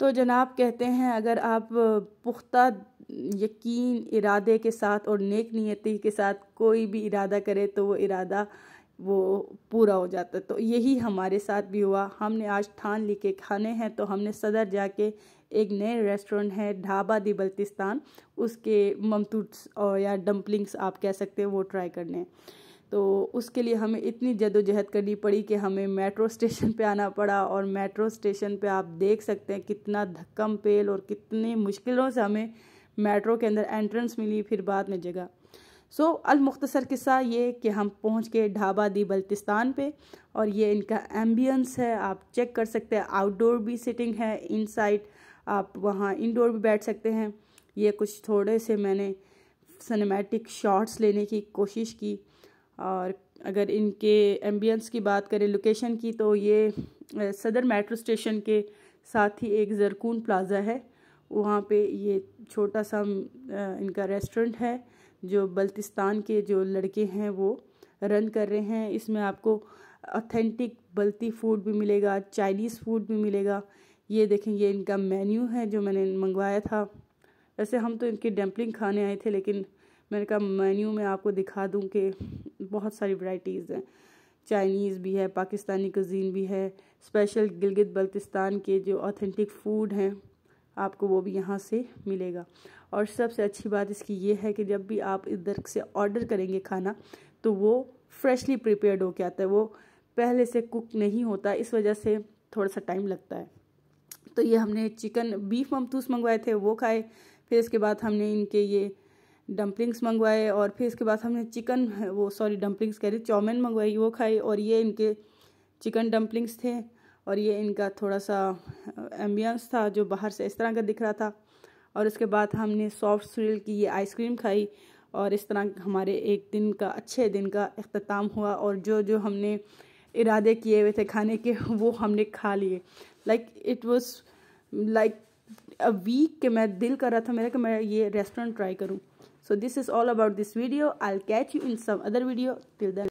तो जनाब कहते हैं अगर आप पुख्ता यकीन इरादे के साथ और नेक नीयती के साथ कोई भी इरादा करे तो वो इरादा वो पूरा हो जाता तो यही हमारे साथ भी हुआ हमने आज ठान ली के खाने हैं तो हमने सदर जाके एक नए रेस्टोरेंट है ढाबा दी बल्तिस्तान उसके ममतूट्स और या डम्पलिंग्स आप कह सकते हैं वो ट्राई करने हैं तो उसके लिए हमें इतनी जदोजहद करनी पड़ी कि हमें मेट्रो स्टेशन पे आना पड़ा और मेट्रो स्टेशन पे आप देख सकते हैं कितना धक्कम पेल और कितनी मुश्किलों से हमें मेट्रो के अंदर एंट्रेंस मिली फिर बाद में जगह सो so, अलमुख्तसर किस्सा ये कि हम पहुंच के ढाबा दी बल्तिस्तान पे और ये इनका एम्बियंस है आप चेक कर सकते हैं आउटडोर भी सिटिंग है इनसाइड आप वहाँ इनडोर भी बैठ सकते हैं ये कुछ थोड़े से मैंने सिनेमैटिक शॉट्स लेने की कोशिश की और अगर इनके एम्बियंस की बात करें लोकेशन की तो ये सदर मेट्रो स्टेशन के साथ ही एक जरकून प्लाज़ा है वहाँ पे ये छोटा सा इनका रेस्टोरेंट है जो बल्तिस्तान के जो लड़के हैं वो रन कर रहे हैं इसमें आपको ऑथेंटिक बल्ती फूड भी मिलेगा चाइनीज़ फूड भी मिलेगा ये देखें ये इनका मेन्यू है जो मैंने मंगवाया था वैसे हम तो इनके डम्पलिंग खाने आए थे लेकिन मैंने कहा मेन्यू में आपको दिखा दूँ कि बहुत सारी वैराइटीज़ हैं चाइनीज़ भी है पाकिस्तानी कज़ीन भी है स्पेशल गिलगित बल्तिस्तान के जो ऑथेंटिक फ़ूड हैं आपको वो भी यहाँ से मिलेगा और सबसे अच्छी बात इसकी ये है कि जब भी आप इधर से ऑर्डर करेंगे खाना तो वो फ्रेशली प्रिपेयर्ड के आता है वो पहले से कुक नहीं होता इस वजह से थोड़ा सा टाइम लगता है तो ये हमने चिकन बीफ ममतूस मंगवाए थे वो खाए फिर इसके बाद हमने इनके ये डम्पलिंग्स मंगवाए और फिर इसके बाद हमने चिकन वो सॉरी डम्पलिंग्स कह रही चाउमिन मंगवाई वो खाई और ये इनके चिकन डम्पलिंग्स थे और ये इनका थोड़ा सा एम्बियंस था जो बाहर से इस तरह का दिख रहा था और उसके बाद हमने सॉफ्ट स्वील की ये आइसक्रीम खाई और इस तरह हमारे एक दिन का अच्छे दिन का अख्ताम हुआ और जो जो हमने इरादे किए हुए थे खाने के वो हमने खा लिए like it was like a week के मैं दिल कर रहा था मेरा कि मैं ये रेस्टोरेंट ट्राई करूँ So this is all about this video. I'll catch you in some other video. Till then.